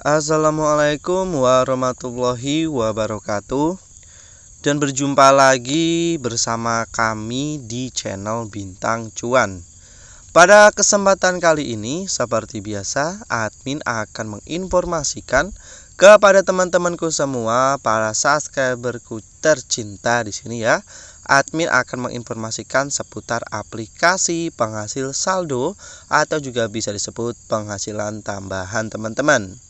Assalamualaikum warahmatullahi wabarakatuh Dan berjumpa lagi bersama kami di channel Bintang Cuan Pada kesempatan kali ini seperti biasa admin akan menginformasikan kepada teman-temanku semua para subscriberku tercinta di sini ya admin akan menginformasikan seputar aplikasi penghasil saldo atau juga bisa disebut penghasilan tambahan teman-teman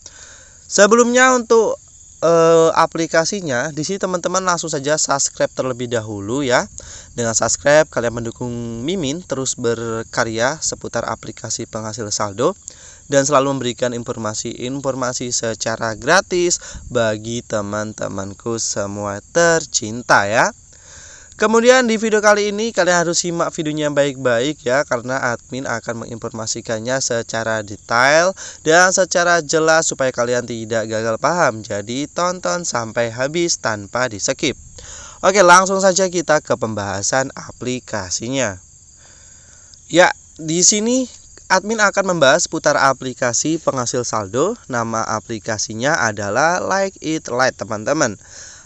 Sebelumnya untuk e, aplikasinya, di sini teman-teman langsung saja subscribe terlebih dahulu ya. Dengan subscribe kalian mendukung Mimin terus berkarya seputar aplikasi penghasil saldo dan selalu memberikan informasi-informasi secara gratis bagi teman-temanku semua tercinta ya. Kemudian di video kali ini kalian harus simak videonya baik-baik ya karena admin akan menginformasikannya secara detail dan secara jelas supaya kalian tidak gagal paham. Jadi tonton sampai habis tanpa di skip. Oke langsung saja kita ke pembahasan aplikasinya. Ya di sini admin akan membahas putar aplikasi penghasil saldo. Nama aplikasinya adalah Like It Lite teman-teman.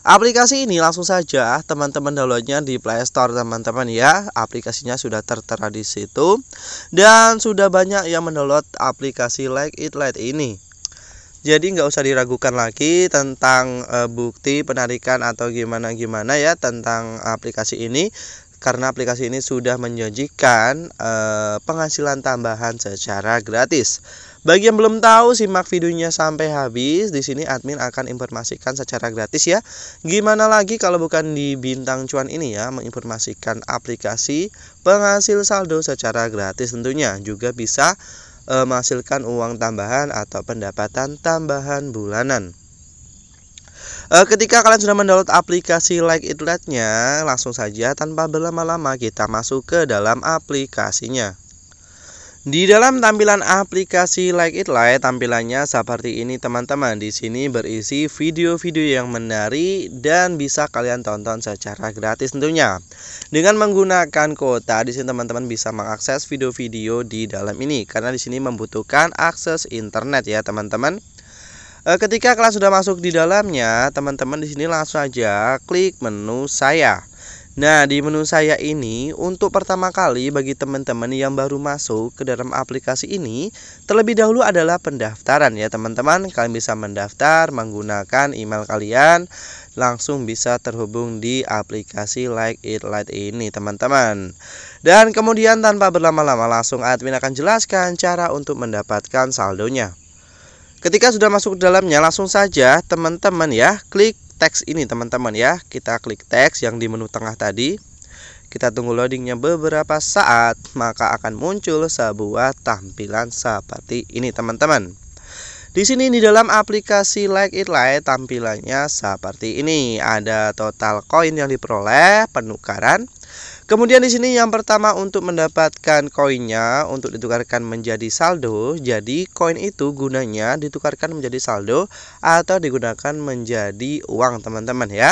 Aplikasi ini langsung saja teman-teman downloadnya di Play Store teman-teman ya. Aplikasinya sudah tertera di situ dan sudah banyak yang mendownload aplikasi Like It Light ini. Jadi nggak usah diragukan lagi tentang e, bukti penarikan atau gimana gimana ya tentang aplikasi ini karena aplikasi ini sudah menjanjikan e, penghasilan tambahan secara gratis. Bagi yang belum tahu simak videonya sampai habis. Di sini admin akan informasikan secara gratis ya. Gimana lagi kalau bukan di bintang cuan ini ya menginformasikan aplikasi penghasil saldo secara gratis tentunya juga bisa e, menghasilkan uang tambahan atau pendapatan tambahan bulanan eh, ketika kalian sudah mendownload aplikasi Like It Lite-nya, langsung saja tanpa berlama-lama kita masuk ke dalam aplikasinya. Di dalam tampilan aplikasi Like It Light, tampilannya seperti ini teman-teman. Di sini berisi video-video yang menarik dan bisa kalian tonton secara gratis tentunya. Dengan menggunakan kuota, di sini teman-teman bisa mengakses video-video di dalam ini karena di sini membutuhkan akses internet ya teman-teman. E, ketika kalian sudah masuk di dalamnya, teman-teman di sini langsung aja klik menu saya. Nah, di menu saya ini untuk pertama kali bagi teman-teman yang baru masuk ke dalam aplikasi ini, terlebih dahulu adalah pendaftaran ya, teman-teman. Kalian bisa mendaftar menggunakan email kalian, langsung bisa terhubung di aplikasi Like It Light ini, teman-teman. Dan kemudian tanpa berlama-lama langsung admin akan jelaskan cara untuk mendapatkan saldonya. Ketika sudah masuk ke dalamnya, langsung saja teman-teman ya, klik teks ini teman-teman ya Kita klik teks yang di menu tengah tadi Kita tunggu loadingnya beberapa saat Maka akan muncul sebuah tampilan seperti ini teman-teman di sini di dalam aplikasi Like It Light tampilannya seperti ini. Ada total koin yang diperoleh, penukaran, Kemudian di sini yang pertama untuk mendapatkan koinnya untuk ditukarkan menjadi saldo. Jadi koin itu gunanya ditukarkan menjadi saldo atau digunakan menjadi uang teman-teman ya.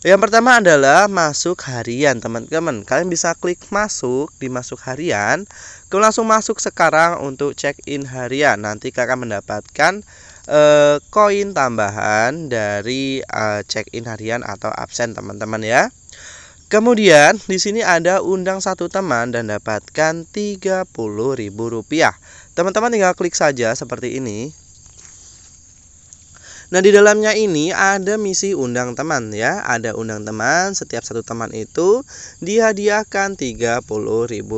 Yang pertama adalah masuk harian teman-teman Kalian bisa klik masuk di masuk harian Kemudian langsung masuk sekarang untuk check-in harian Nanti kalian mendapatkan eh, koin uh, tambahan dari uh, check-in harian atau absen teman-teman ya Kemudian di sini ada undang satu teman dan dapatkan Rp30.000. Teman-teman tinggal klik saja seperti ini. Nah, di dalamnya ini ada misi undang teman ya. Ada undang teman, setiap satu teman itu dihadiahkan Rp30.000.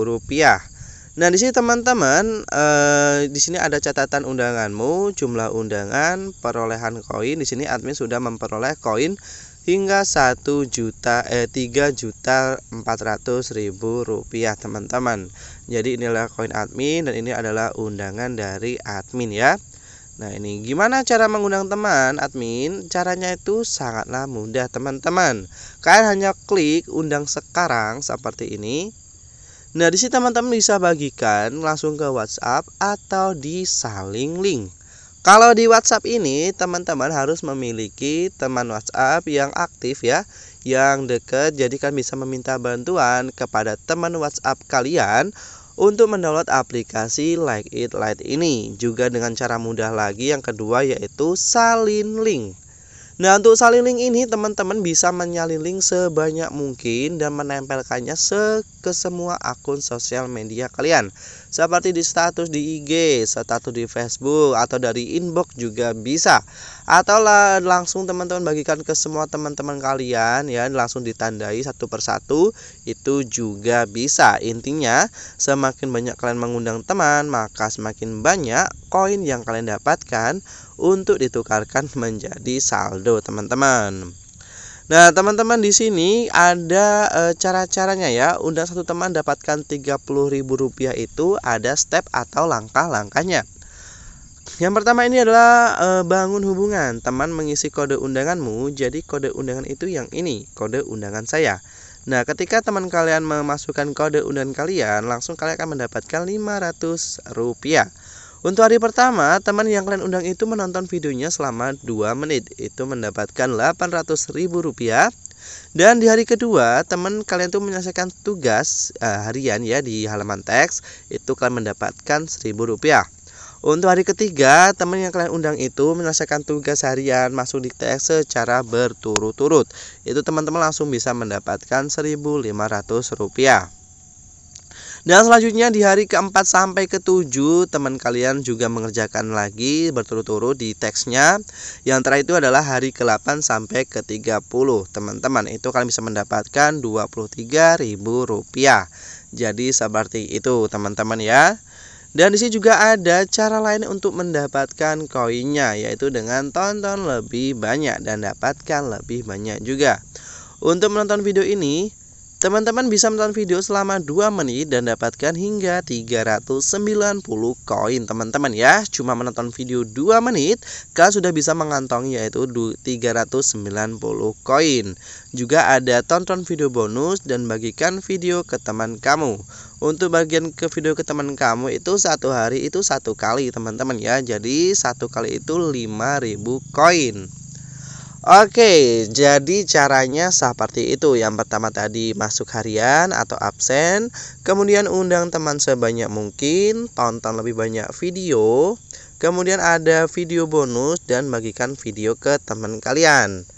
Nah, di sini teman-teman, eh, di sini ada catatan undanganmu, jumlah undangan, perolehan koin. Di sini admin sudah memperoleh koin hingga 1 juta eh, 3 juta ratus ribu rupiah teman-teman jadi inilah koin admin dan ini adalah undangan dari admin ya Nah ini gimana cara mengundang teman admin Caranya itu sangatlah mudah teman-teman Kalian hanya klik undang sekarang seperti ini Nah di sini teman-teman bisa bagikan langsung ke WhatsApp atau di saling link kalau di WhatsApp ini teman-teman harus memiliki teman WhatsApp yang aktif ya, yang dekat jadi kan bisa meminta bantuan kepada teman WhatsApp kalian untuk mendownload aplikasi Like It Light ini. Juga dengan cara mudah lagi yang kedua yaitu salin link. Nah untuk salin link ini teman-teman bisa menyalin link sebanyak mungkin dan menempelkannya ke semua akun sosial media kalian seperti di status di IG, status di Facebook atau dari inbox juga bisa. Atau langsung teman-teman bagikan ke semua teman-teman kalian ya, langsung ditandai satu persatu itu juga bisa. Intinya, semakin banyak kalian mengundang teman, maka semakin banyak koin yang kalian dapatkan untuk ditukarkan menjadi saldo, teman-teman. Nah, teman-teman di sini ada e, cara-caranya ya. Undang satu teman dapatkan Rp30.000 itu ada step atau langkah-langkahnya. Yang pertama ini adalah e, bangun hubungan. Teman mengisi kode undanganmu, jadi kode undangan itu yang ini, kode undangan saya. Nah, ketika teman kalian memasukkan kode undangan kalian, langsung kalian akan mendapatkan Rp500. Untuk hari pertama, teman yang kalian undang itu menonton videonya selama 2 menit. Itu mendapatkan Rp800.000. Dan di hari kedua, teman kalian itu menyelesaikan tugas uh, harian ya di halaman teks, itu kalian mendapatkan Rp1.000. Untuk hari ketiga, teman yang kalian undang itu menyelesaikan tugas harian masuk di teks secara berturut-turut. Itu teman-teman langsung bisa mendapatkan Rp1.500. Dan selanjutnya di hari keempat sampai ketujuh teman kalian juga mengerjakan lagi berturut-turut di teksnya. Yang terakhir itu adalah hari ke-8 sampai ke-30 teman-teman. Itu kalian bisa mendapatkan Rp23.000. Jadi seperti itu teman-teman ya. Dan di sini juga ada cara lain untuk mendapatkan koinnya yaitu dengan tonton lebih banyak dan dapatkan lebih banyak juga. Untuk menonton video ini, Teman-teman bisa menonton video selama 2 menit dan dapatkan hingga 390 koin teman-teman ya Cuma menonton video 2 menit kalian sudah bisa mengantongi yaitu 390 koin Juga ada tonton video bonus dan bagikan video ke teman kamu untuk bagian ke video ke teman kamu itu satu hari itu satu kali teman-teman ya Jadi satu kali itu 5000 koin Oke, jadi caranya seperti itu. Yang pertama tadi masuk harian atau absen, kemudian undang teman sebanyak mungkin, tonton lebih banyak video, kemudian ada video bonus dan bagikan video ke teman kalian.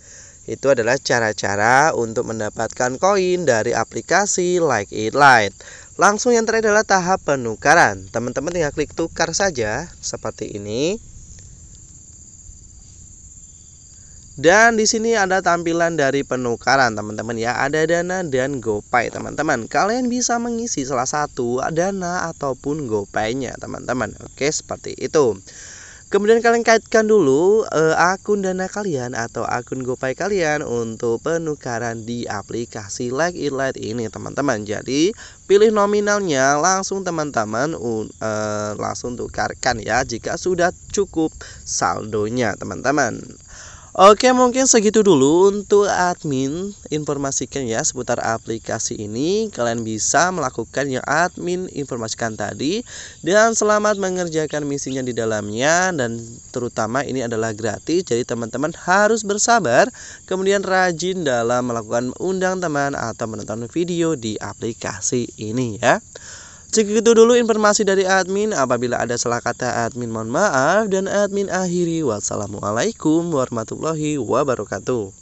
Itu adalah cara-cara untuk mendapatkan koin dari aplikasi Like It Light. Langsung yang terakhir adalah tahap penukaran. Teman-teman tinggal klik tukar saja seperti ini. Dan di sini ada tampilan dari penukaran teman-teman ya. Ada Dana dan GoPay teman-teman. Kalian bisa mengisi salah satu Dana ataupun GoPay-nya teman-teman. Oke, seperti itu. Kemudian kalian kaitkan dulu eh, akun Dana kalian atau akun GoPay kalian untuk penukaran di aplikasi Like It Light ini, teman-teman. Jadi, pilih nominalnya langsung teman-teman eh, langsung tukarkan ya jika sudah cukup saldonya, teman-teman. Oke mungkin segitu dulu untuk admin informasikan ya seputar aplikasi ini Kalian bisa melakukan yang admin informasikan tadi Dan selamat mengerjakan misinya di dalamnya Dan terutama ini adalah gratis Jadi teman-teman harus bersabar Kemudian rajin dalam melakukan undang teman atau menonton video di aplikasi ini ya Segitu dulu informasi dari admin. Apabila ada salah kata admin mohon maaf dan admin akhiri. Wassalamualaikum warahmatullahi wabarakatuh.